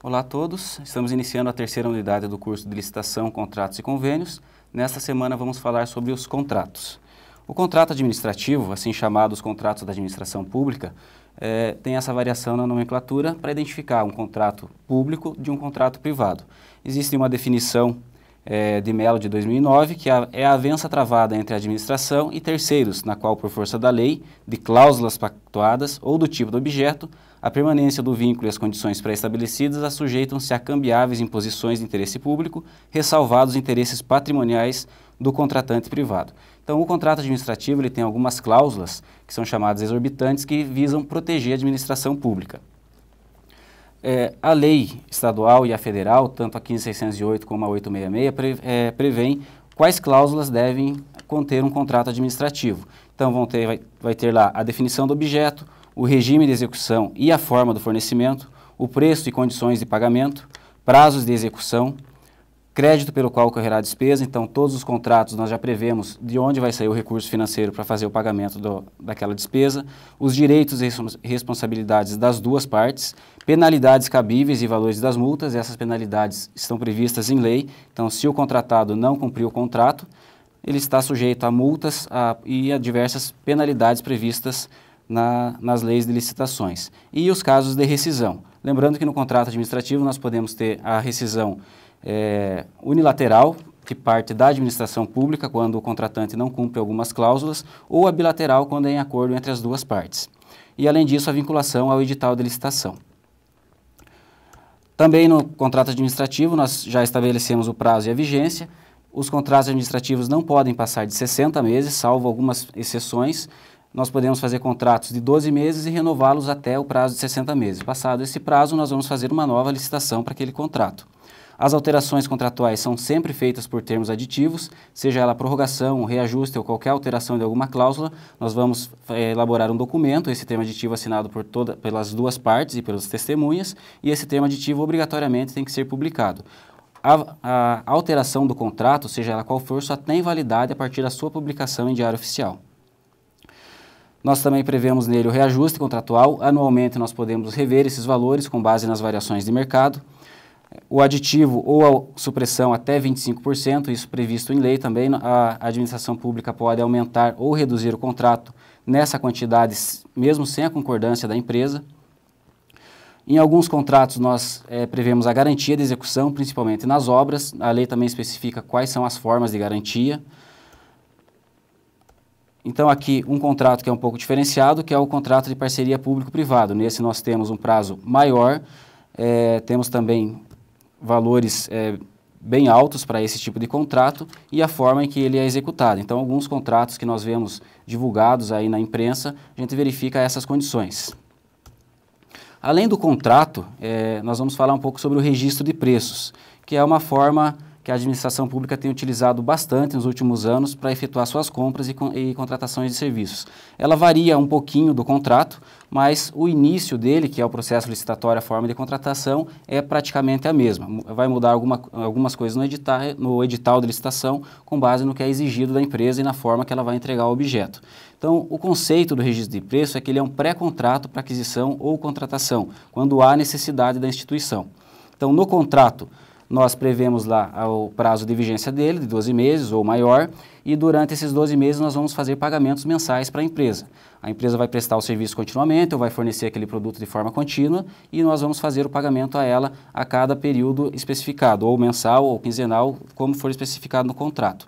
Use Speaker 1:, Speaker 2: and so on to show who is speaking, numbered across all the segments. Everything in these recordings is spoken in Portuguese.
Speaker 1: Olá a todos, estamos iniciando a terceira unidade do curso de licitação, contratos e convênios. Nesta semana vamos falar sobre os contratos. O contrato administrativo, assim chamado os contratos da administração pública, é, tem essa variação na nomenclatura para identificar um contrato público de um contrato privado. Existe uma definição é, de Mello de 2009, que é, é a avença travada entre a administração e terceiros, na qual, por força da lei, de cláusulas pactuadas ou do tipo do objeto, a permanência do vínculo e as condições pré-estabelecidas a sujeitam-se a cambiáveis imposições de interesse público, ressalvados interesses patrimoniais do contratante privado. Então, o contrato administrativo ele tem algumas cláusulas, que são chamadas exorbitantes, que visam proteger a administração pública. É, a lei estadual e a federal, tanto a 15608 como a 866, pre, é, prevêem quais cláusulas devem conter um contrato administrativo. Então, vão ter, vai, vai ter lá a definição do objeto, o regime de execução e a forma do fornecimento, o preço e condições de pagamento, prazos de execução, crédito pelo qual ocorrerá a despesa, então todos os contratos nós já prevemos de onde vai sair o recurso financeiro para fazer o pagamento do, daquela despesa, os direitos e responsabilidades das duas partes, penalidades cabíveis e valores das multas, essas penalidades estão previstas em lei, então se o contratado não cumprir o contrato, ele está sujeito a multas a, e a diversas penalidades previstas na, nas leis de licitações. E os casos de rescisão. Lembrando que no contrato administrativo nós podemos ter a rescisão é, unilateral, que parte da administração pública, quando o contratante não cumpre algumas cláusulas, ou a bilateral, quando é em acordo entre as duas partes. E, além disso, a vinculação ao edital de licitação. Também no contrato administrativo, nós já estabelecemos o prazo e a vigência. Os contratos administrativos não podem passar de 60 meses, salvo algumas exceções, nós podemos fazer contratos de 12 meses e renová-los até o prazo de 60 meses. Passado esse prazo, nós vamos fazer uma nova licitação para aquele contrato. As alterações contratuais são sempre feitas por termos aditivos, seja ela prorrogação, reajuste ou qualquer alteração de alguma cláusula, nós vamos é, elaborar um documento, esse termo aditivo assinado por toda, pelas duas partes e pelas testemunhas, e esse termo aditivo obrigatoriamente tem que ser publicado. A, a alteração do contrato, seja ela qual for, só tem validade a partir da sua publicação em diário oficial. Nós também prevemos nele o reajuste contratual. Anualmente nós podemos rever esses valores com base nas variações de mercado. O aditivo ou a supressão até 25%, isso previsto em lei também, a administração pública pode aumentar ou reduzir o contrato nessa quantidade, mesmo sem a concordância da empresa. Em alguns contratos nós é, prevemos a garantia de execução, principalmente nas obras. A lei também especifica quais são as formas de garantia. Então, aqui um contrato que é um pouco diferenciado, que é o contrato de parceria público-privado. Nesse nós temos um prazo maior, é, temos também valores é, bem altos para esse tipo de contrato e a forma em que ele é executado. Então, alguns contratos que nós vemos divulgados aí na imprensa, a gente verifica essas condições. Além do contrato, é, nós vamos falar um pouco sobre o registro de preços, que é uma forma que a administração pública tem utilizado bastante nos últimos anos para efetuar suas compras e, e, contratações de serviços. Ela varia um pouquinho do contrato, mas o início dele, que é o processo licitatório, a forma de contratação, é praticamente a mesma. Vai mudar alguma, algumas coisas no edital, no edital de licitação com base no que é exigido da empresa e na forma que ela vai entregar o objeto. Então, o conceito do registro de preço é que ele é um pré-contrato para aquisição ou contratação, quando há necessidade da instituição. Então, no contrato, nós prevemos lá o prazo de vigência dele, de 12 meses ou maior, e durante esses 12 meses nós vamos fazer pagamentos mensais para a empresa. A empresa vai prestar o serviço continuamente ou vai fornecer aquele produto de forma contínua e nós vamos fazer o pagamento a ela a cada período especificado, ou mensal ou quinzenal, como for especificado no contrato.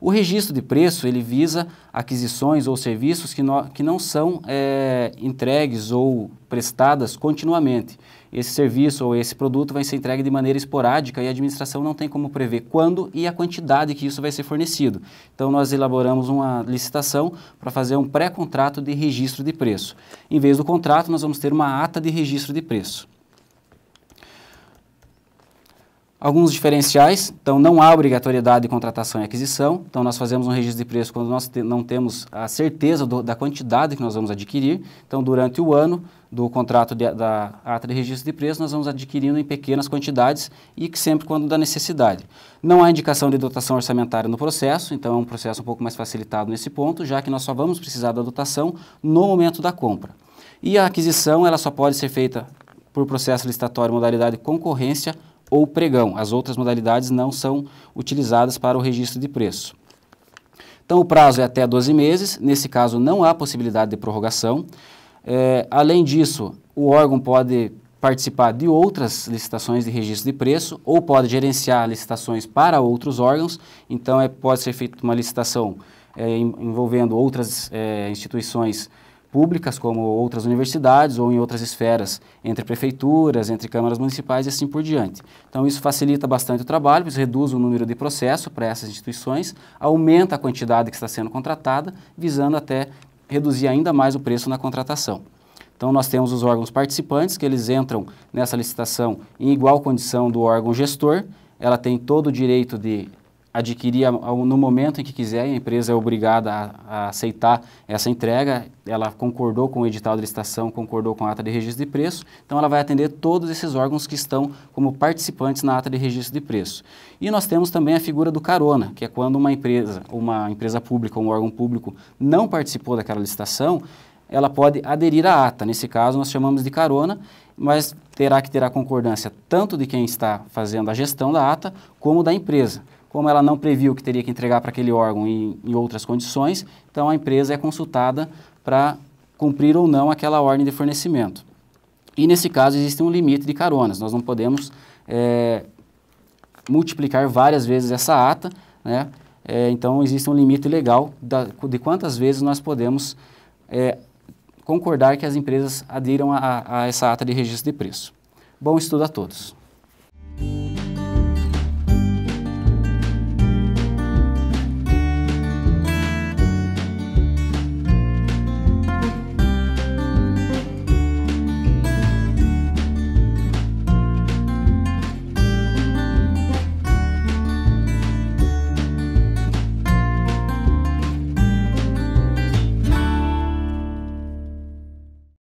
Speaker 1: O registro de preço ele visa aquisições ou serviços que, no, que não são é, entregues ou prestadas continuamente. Esse serviço ou esse produto vai ser entregue de maneira esporádica e a administração não tem como prever quando e a quantidade que isso vai ser fornecido. Então, nós elaboramos uma licitação para fazer um pré-contrato de registro de preço. Em vez do contrato, nós vamos ter uma ata de registro de preço. Alguns diferenciais, então não há obrigatoriedade de contratação e aquisição, então nós fazemos um registro de preço quando nós te, não temos a certeza do, da quantidade que nós vamos adquirir, então durante o ano do contrato de, da ata de registro de preço nós vamos adquirindo em pequenas quantidades e que sempre quando dá necessidade. Não há indicação de dotação orçamentária no processo, então é um processo um pouco mais facilitado nesse ponto, já que nós só vamos precisar da dotação no momento da compra. E a aquisição ela só pode ser feita por processo licitatório modalidade concorrência ou pregão. As outras modalidades não são utilizadas para o registro de preço. Então, o prazo é até 12 meses. Nesse caso, não há possibilidade de prorrogação. É, além disso, o órgão pode participar de outras licitações de registro de preço ou pode gerenciar licitações para outros órgãos. Então, é, pode ser feita uma licitação é, envolvendo outras eh, instituições públicas, como outras universidades ou em outras esferas, entre prefeituras, entre câmaras municipais e assim por diante. Então, isso facilita bastante o trabalho, isso reduz o número de processos para essas instituições, aumenta a quantidade que está sendo contratada, visando até reduzir ainda mais o preço na contratação. Então, nós temos os órgãos participantes, que eles entram nessa licitação em igual condição do órgão gestor, ela tem todo o direito de adquirir no momento em que quiser, a empresa é obrigada a, a, aceitar essa entrega, ela concordou com o edital de licitação, concordou com a ata de registro de preço, então ela vai atender todos esses órgãos que estão como participantes na ata de registro de preço. E nós temos também a figura do carona, que é quando uma empresa, uma empresa pública, um órgão público não participou daquela licitação, ela pode aderir à ata. Nesse caso, nós chamamos de carona, mas terá que ter a concordância tanto de quem está fazendo a gestão da ata, como da empresa. Como ela não previu que teria que entregar para aquele órgão em, em outras condições, então a empresa é consultada para cumprir ou não aquela ordem de fornecimento. E nesse caso existe um limite de caronas, nós não podemos é, multiplicar várias vezes essa ata, né? É, então existe um limite legal da, de quantas vezes nós podemos é, concordar que as empresas adiram a, a essa ata de registro de preço. Bom estudo a todos.